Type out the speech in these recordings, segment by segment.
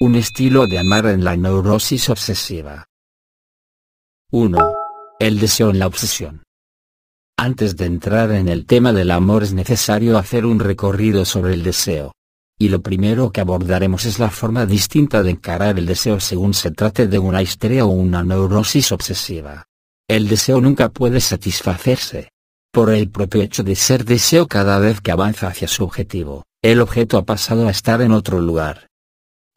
Un estilo de amar en la neurosis obsesiva. 1. El deseo en la obsesión. Antes de entrar en el tema del amor es necesario hacer un recorrido sobre el deseo. Y lo primero que abordaremos es la forma distinta de encarar el deseo según se trate de una histeria o una neurosis obsesiva. El deseo nunca puede satisfacerse. Por el propio hecho de ser deseo cada vez que avanza hacia su objetivo, el objeto ha pasado a estar en otro lugar.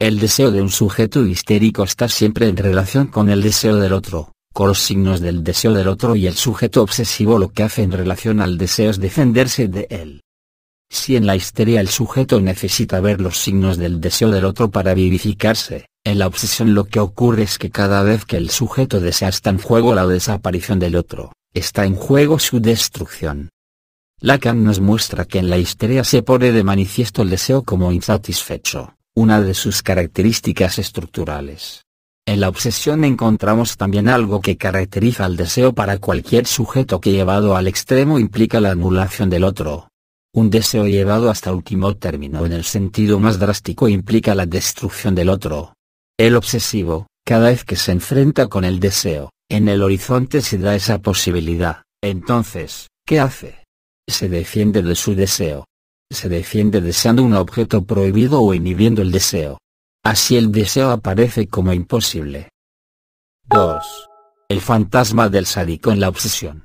El deseo de un sujeto histérico está siempre en relación con el deseo del otro, con los signos del deseo del otro y el sujeto obsesivo lo que hace en relación al deseo es defenderse de él. Si en la histeria el sujeto necesita ver los signos del deseo del otro para vivificarse, en la obsesión lo que ocurre es que cada vez que el sujeto desea está en juego la desaparición del otro, está en juego su destrucción. Lacan nos muestra que en la histeria se pone de manifiesto el deseo como insatisfecho una de sus características estructurales. En la obsesión encontramos también algo que caracteriza al deseo para cualquier sujeto que llevado al extremo implica la anulación del otro. Un deseo llevado hasta último término en el sentido más drástico implica la destrucción del otro. El obsesivo, cada vez que se enfrenta con el deseo, en el horizonte se da esa posibilidad, entonces, ¿qué hace? Se defiende de su deseo, se defiende deseando un objeto prohibido o inhibiendo el deseo. Así el deseo aparece como imposible. 2. El fantasma del sádico en la obsesión.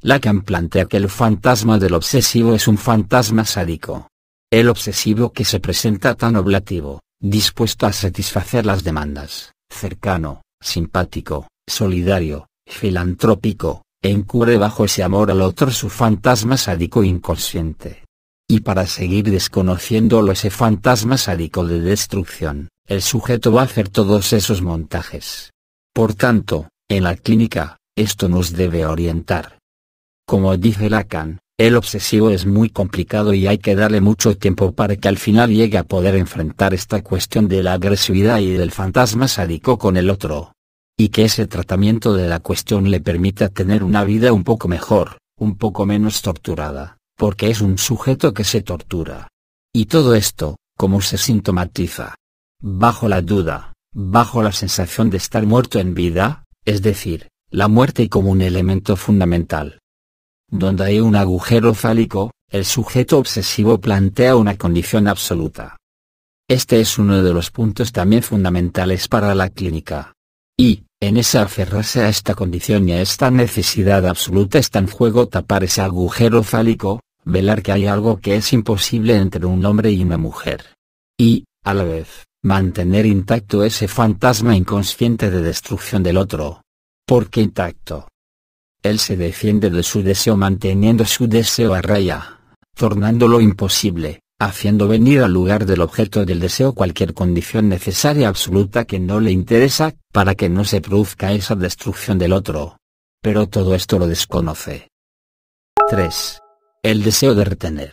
Lacan plantea que el fantasma del obsesivo es un fantasma sádico. El obsesivo que se presenta tan oblativo, dispuesto a satisfacer las demandas, cercano, simpático, solidario, filantrópico, e encubre bajo ese amor al otro su fantasma sádico inconsciente y para seguir desconociéndolo ese fantasma sádico de destrucción, el sujeto va a hacer todos esos montajes. Por tanto, en la clínica, esto nos debe orientar. Como dice Lacan, el obsesivo es muy complicado y hay que darle mucho tiempo para que al final llegue a poder enfrentar esta cuestión de la agresividad y del fantasma sádico con el otro. Y que ese tratamiento de la cuestión le permita tener una vida un poco mejor, un poco menos torturada porque es un sujeto que se tortura. Y todo esto, como se sintomatiza? Bajo la duda, bajo la sensación de estar muerto en vida, es decir, la muerte como un elemento fundamental. Donde hay un agujero fálico, el sujeto obsesivo plantea una condición absoluta. Este es uno de los puntos también fundamentales para la clínica. Y, en esa aferrarse a esta condición y a esta necesidad absoluta está en juego tapar ese agujero fálico, velar que hay algo que es imposible entre un hombre y una mujer. Y, a la vez, mantener intacto ese fantasma inconsciente de destrucción del otro. ¿Por qué intacto? Él se defiende de su deseo manteniendo su deseo a raya, tornándolo imposible, haciendo venir al lugar del objeto del deseo cualquier condición necesaria absoluta que no le interesa, para que no se produzca esa destrucción del otro. Pero todo esto lo desconoce. 3. El deseo de retener.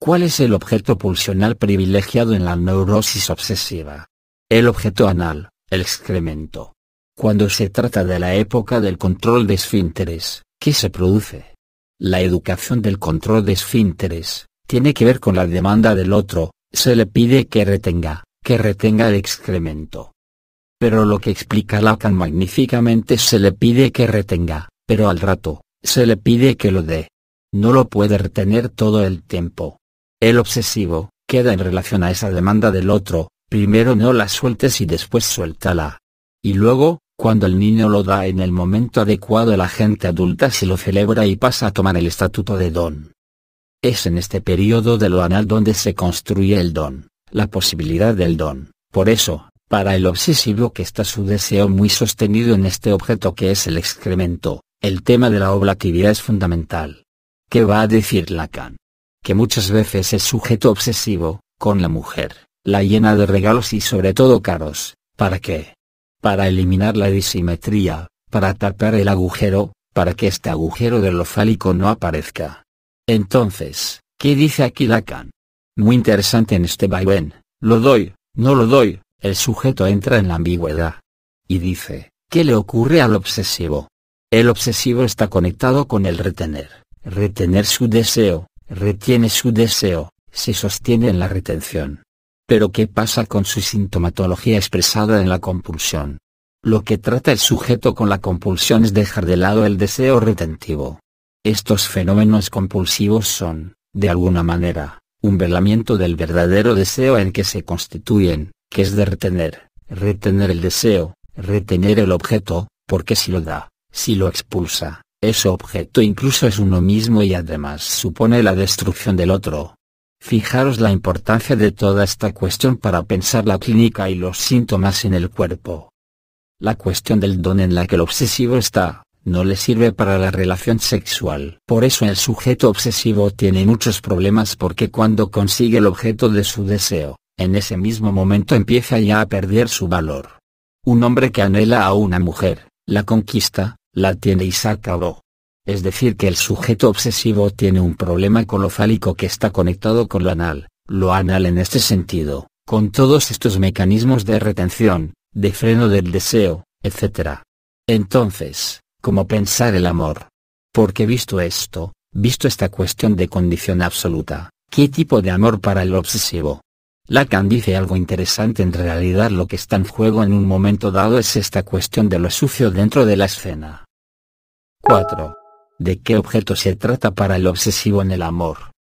¿Cuál es el objeto pulsional privilegiado en la neurosis obsesiva? El objeto anal, el excremento. Cuando se trata de la época del control de esfínteres, ¿qué se produce? La educación del control de esfínteres, tiene que ver con la demanda del otro, se le pide que retenga, que retenga el excremento. Pero lo que explica Lacan magníficamente se le pide que retenga, pero al rato, se le pide que lo dé no lo puede retener todo el tiempo. El obsesivo, queda en relación a esa demanda del otro, primero no la sueltes y después suéltala. Y luego, cuando el niño lo da en el momento adecuado la gente adulta se lo celebra y pasa a tomar el estatuto de don. Es en este periodo de lo anal donde se construye el don, la posibilidad del don, por eso, para el obsesivo que está su deseo muy sostenido en este objeto que es el excremento, el tema de la oblatividad es fundamental. ¿Qué va a decir Lacan? Que muchas veces es sujeto obsesivo, con la mujer, la llena de regalos y sobre todo caros, ¿para qué? Para eliminar la disimetría, para tapar el agujero, para que este agujero de lo fálico no aparezca. Entonces, ¿qué dice aquí Lacan? Muy interesante en este vaivén, lo doy, no lo doy, el sujeto entra en la ambigüedad. Y dice, ¿qué le ocurre al obsesivo? El obsesivo está conectado con el retener, retener su deseo, retiene su deseo, se sostiene en la retención. Pero ¿qué pasa con su sintomatología expresada en la compulsión? Lo que trata el sujeto con la compulsión es dejar de lado el deseo retentivo. Estos fenómenos compulsivos son, de alguna manera, un velamiento del verdadero deseo en que se constituyen, que es de retener, retener el deseo, retener el objeto, porque si lo da, si lo expulsa, ese objeto incluso es uno mismo y además supone la destrucción del otro. Fijaros la importancia de toda esta cuestión para pensar la clínica y los síntomas en el cuerpo. La cuestión del don en la que el obsesivo está, no le sirve para la relación sexual. Por eso el sujeto obsesivo tiene muchos problemas porque cuando consigue el objeto de su deseo, en ese mismo momento empieza ya a perder su valor. Un hombre que anhela a una mujer, la conquista, la tiene y se acabó. Es decir que el sujeto obsesivo tiene un problema colofálico que está conectado con lo anal, lo anal en este sentido, con todos estos mecanismos de retención, de freno del deseo, etc. Entonces, ¿cómo pensar el amor? Porque visto esto, visto esta cuestión de condición absoluta, ¿qué tipo de amor para el obsesivo? Lacan dice algo interesante en realidad lo que está en juego en un momento dado es esta cuestión de lo sucio dentro de la escena. 4. ¿De qué objeto se trata para el obsesivo en el amor?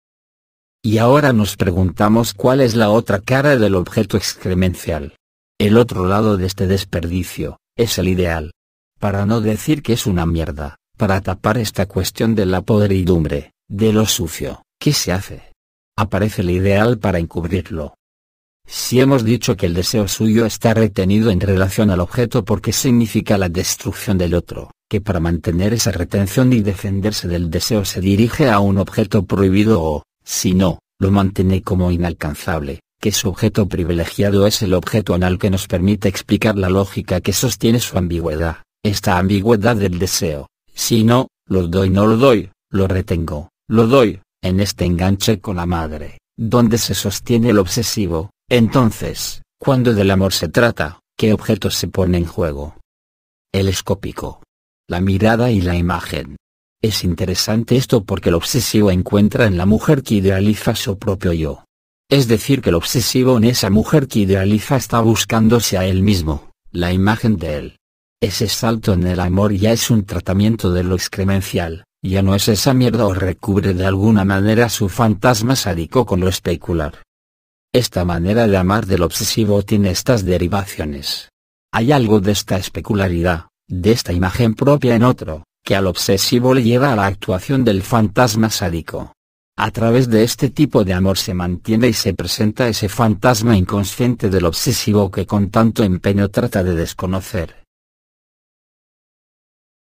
Y ahora nos preguntamos cuál es la otra cara del objeto excremencial. El otro lado de este desperdicio, es el ideal. Para no decir que es una mierda, para tapar esta cuestión de la podridumbre, de lo sucio, ¿qué se hace? Aparece el ideal para encubrirlo. Si hemos dicho que el deseo suyo está retenido en relación al objeto porque significa la destrucción del otro, que para mantener esa retención y defenderse del deseo se dirige a un objeto prohibido o, si no, lo mantiene como inalcanzable, que su objeto privilegiado es el objeto anal que nos permite explicar la lógica que sostiene su ambigüedad, esta ambigüedad del deseo, si no, lo doy no lo doy, lo retengo, lo doy, en este enganche con la madre, donde se sostiene el obsesivo, entonces, cuando del amor se trata, ¿qué objeto se pone en juego? El escópico. La mirada y la imagen. Es interesante esto porque el obsesivo encuentra en la mujer que idealiza su propio yo. Es decir que el obsesivo en esa mujer que idealiza está buscándose a él mismo, la imagen de él. Ese salto en el amor ya es un tratamiento de lo excremencial, ya no es esa mierda o recubre de alguna manera su fantasma sádico con lo especular. Esta manera de amar del obsesivo tiene estas derivaciones. Hay algo de esta especularidad, de esta imagen propia en otro, que al obsesivo le lleva a la actuación del fantasma sádico. A través de este tipo de amor se mantiene y se presenta ese fantasma inconsciente del obsesivo que con tanto empeño trata de desconocer.